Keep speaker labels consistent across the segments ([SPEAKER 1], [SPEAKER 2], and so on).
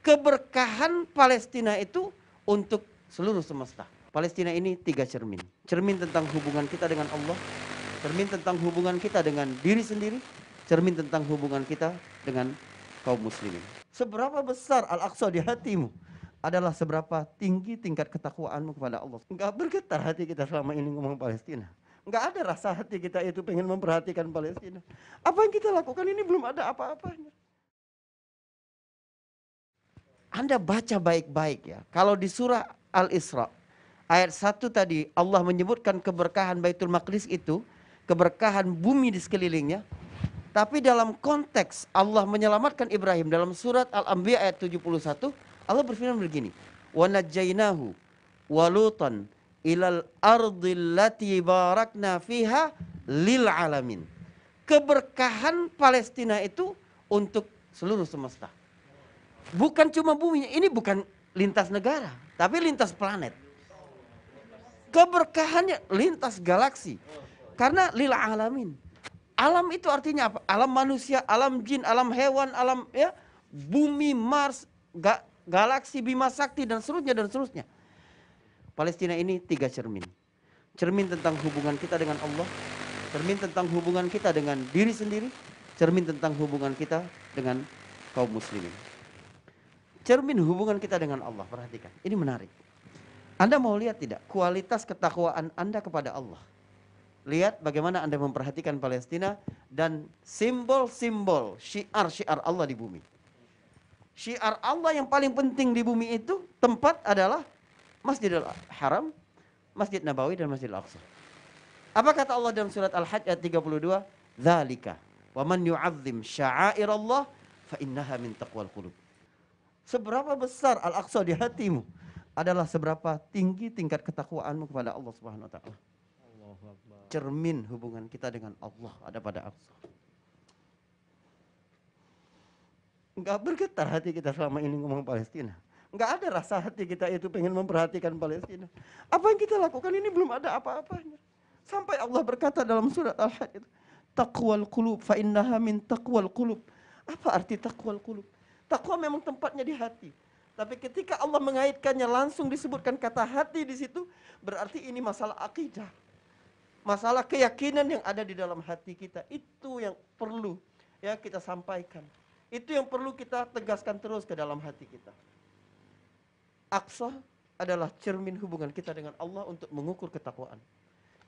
[SPEAKER 1] keberkahan Palestina itu untuk seluruh semesta. Palestina ini tiga cermin. Cermin tentang hubungan kita dengan Allah, cermin tentang hubungan kita dengan diri sendiri, cermin tentang hubungan kita dengan kaum muslimin. Seberapa besar Al-Aqsa di hatimu adalah seberapa tinggi tingkat ketakwaanmu kepada Allah. Enggak bergetar hati kita selama ini ngomong Palestina. Enggak ada rasa hati kita itu pengen memperhatikan Palestina. Apa yang kita lakukan ini belum ada apa-apanya. Anda baca baik-baik ya. Kalau di surah Al-Isra ayat 1 tadi Allah menyebutkan keberkahan Baitul Maqdis itu, keberkahan bumi di sekelilingnya. Tapi dalam konteks Allah menyelamatkan Ibrahim dalam surat Al-Anbiya ayat 71, Allah berfirman begini, "Wa najjainahu walutan ilal ardil lati barakna fiha lil alamin." Keberkahan Palestina itu untuk seluruh semesta bukan cuma bumi, ini bukan lintas negara, tapi lintas planet. Keberkahannya lintas galaksi. Karena lila alamin. Alam itu artinya apa? Alam manusia, alam jin, alam hewan, alam ya bumi, Mars, ga, galaksi Bima Sakti dan seterusnya dan seterusnya. Palestina ini tiga cermin. Cermin tentang hubungan kita dengan Allah, cermin tentang hubungan kita dengan diri sendiri, cermin tentang hubungan kita dengan kaum muslimin. Cermin hubungan kita dengan Allah, perhatikan. Ini menarik. Anda mau lihat tidak kualitas ketakwaan Anda kepada Allah? Lihat bagaimana Anda memperhatikan Palestina dan simbol-simbol syiar-syiar Allah di bumi. Syiar Allah yang paling penting di bumi itu tempat adalah Masjidil Haram, Masjid Nabawi dan Masjid Al-Aqsa. Apa kata Allah dalam surat Al-Hajj ayat 32? Zalika. wa man yu'azzim sya'airallah fa innaha min taqwal qulub. Seberapa besar Al-Aqsa di hatimu adalah seberapa tinggi tingkat ketakwaanmu kepada Allah Subhanahu wa taala. Cermin hubungan kita dengan Allah ada pada Aqsa. Enggak bergetar hati kita selama ini ngomong Palestina. Enggak ada rasa hati kita itu pengen memperhatikan Palestina. Apa yang kita lakukan ini belum ada apa-apanya. Sampai Allah berkata dalam surat Al-Hadid, taqwal qulub fa innaha min taqwal qulub. Apa arti taqwal qulub? Takwa memang tempatnya di hati. Tapi ketika Allah mengaitkannya langsung disebutkan kata hati di situ, berarti ini masalah akidah. Masalah keyakinan yang ada di dalam hati kita. Itu yang perlu ya kita sampaikan. Itu yang perlu kita tegaskan terus ke dalam hati kita. Aksa adalah cermin hubungan kita dengan Allah untuk mengukur ketakwaan.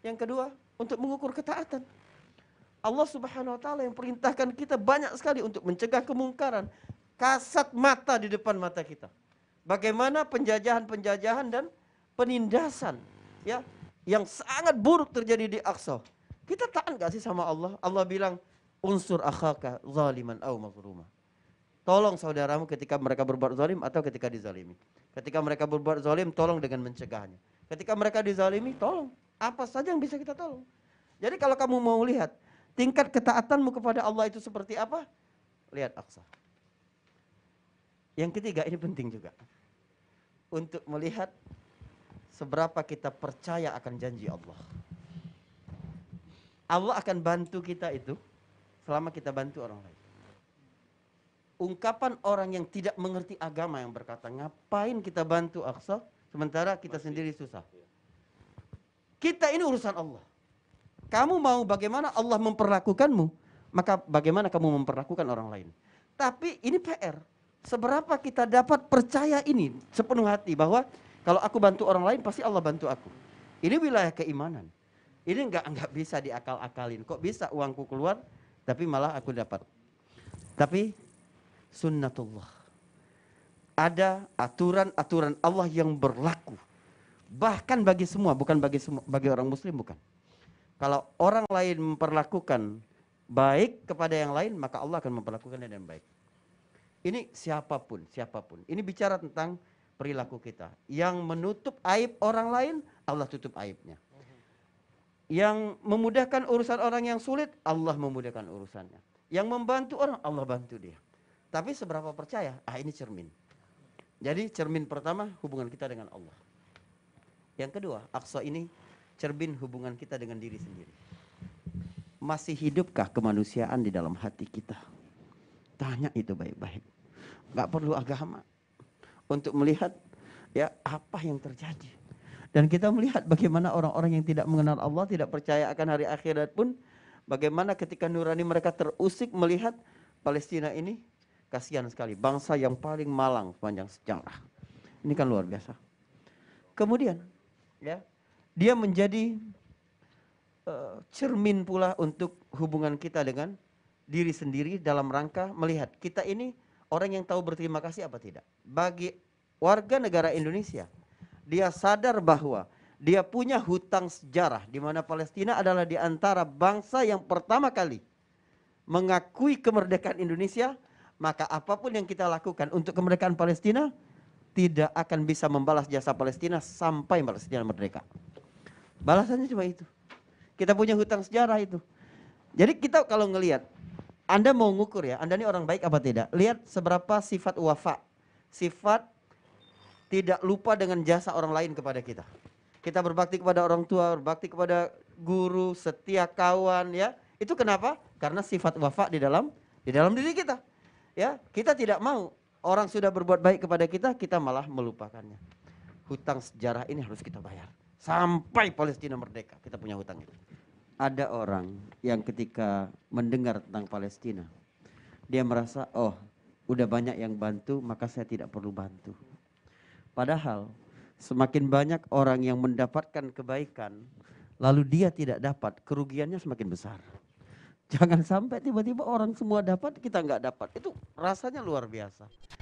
[SPEAKER 1] Yang kedua, untuk mengukur ketaatan. Allah Subhanahu wa taala yang perintahkan kita banyak sekali untuk mencegah kemungkaran, kasat mata di depan mata kita. Bagaimana penjajahan-penjajahan dan penindasan ya yang sangat buruk terjadi di Aqsa. Kita taat gak sih sama Allah? Allah bilang, unsur akhaka zaliman au mazluma. Tolong saudaramu ketika mereka berbuat zalim atau ketika dizalimi. Ketika mereka berbuat zalim, tolong dengan mencegahnya. Ketika mereka dizalimi, tolong. Apa saja yang bisa kita tolong. Jadi kalau kamu mau lihat, tingkat ketaatanmu kepada Allah itu seperti apa? Lihat Aqsa. Yang ketiga ini penting juga. Untuk melihat seberapa kita percaya akan janji Allah. Allah akan bantu kita itu selama kita bantu orang lain. Ungkapan orang yang tidak mengerti agama yang berkata, ngapain kita bantu Aqsa sementara kita Masih. sendiri susah. Iya. Kita ini urusan Allah. Kamu mau bagaimana Allah memperlakukanmu, maka bagaimana kamu memperlakukan orang lain. Tapi ini PR. Seberapa kita dapat percaya ini sepenuh hati bahwa kalau aku bantu orang lain pasti Allah bantu aku. Ini wilayah keimanan. Ini enggak nggak bisa diakal-akalin. Kok bisa uangku keluar tapi malah aku dapat. Tapi sunnatullah. Ada aturan-aturan Allah yang berlaku. Bahkan bagi semua, bukan bagi semua, bagi orang muslim bukan. Kalau orang lain memperlakukan baik kepada yang lain, maka Allah akan memperlakukan yang baik. Ini siapapun, siapapun. Ini bicara tentang perilaku kita. Yang menutup aib orang lain, Allah tutup aibnya. Yang memudahkan urusan orang yang sulit, Allah memudahkan urusannya. Yang membantu orang, Allah bantu dia. Tapi seberapa percaya? Ah ini cermin. Jadi cermin pertama hubungan kita dengan Allah. Yang kedua, aksa ini cermin hubungan kita dengan diri sendiri. Masih hidupkah kemanusiaan di dalam hati kita? tanya itu baik-baik. Gak perlu agama untuk melihat ya apa yang terjadi. Dan kita melihat bagaimana orang-orang yang tidak mengenal Allah, tidak percaya akan hari akhirat pun, bagaimana ketika nurani mereka terusik melihat Palestina ini, kasihan sekali. Bangsa yang paling malang sepanjang sejarah. Ini kan luar biasa. Kemudian, ya dia menjadi uh, cermin pula untuk hubungan kita dengan diri sendiri dalam rangka melihat kita ini orang yang tahu berterima kasih apa tidak. Bagi warga negara Indonesia, dia sadar bahwa dia punya hutang sejarah di mana Palestina adalah di antara bangsa yang pertama kali mengakui kemerdekaan Indonesia, maka apapun yang kita lakukan untuk kemerdekaan Palestina tidak akan bisa membalas jasa Palestina sampai Palestina merdeka. Balasannya cuma itu. Kita punya hutang sejarah itu. Jadi kita kalau ngelihat anda mau ngukur ya, Anda ini orang baik apa tidak? Lihat seberapa sifat wafa, sifat tidak lupa dengan jasa orang lain kepada kita. Kita berbakti kepada orang tua, berbakti kepada guru, setia kawan ya. Itu kenapa? Karena sifat wafa di dalam di dalam diri kita. Ya, kita tidak mau orang sudah berbuat baik kepada kita, kita malah melupakannya. Hutang sejarah ini harus kita bayar. Sampai Palestina merdeka, kita punya hutang itu ada orang yang ketika mendengar tentang Palestina, dia merasa, oh udah banyak yang bantu, maka saya tidak perlu bantu. Padahal semakin banyak orang yang mendapatkan kebaikan, lalu dia tidak dapat, kerugiannya semakin besar. Jangan sampai tiba-tiba orang semua dapat, kita nggak dapat. Itu rasanya luar biasa.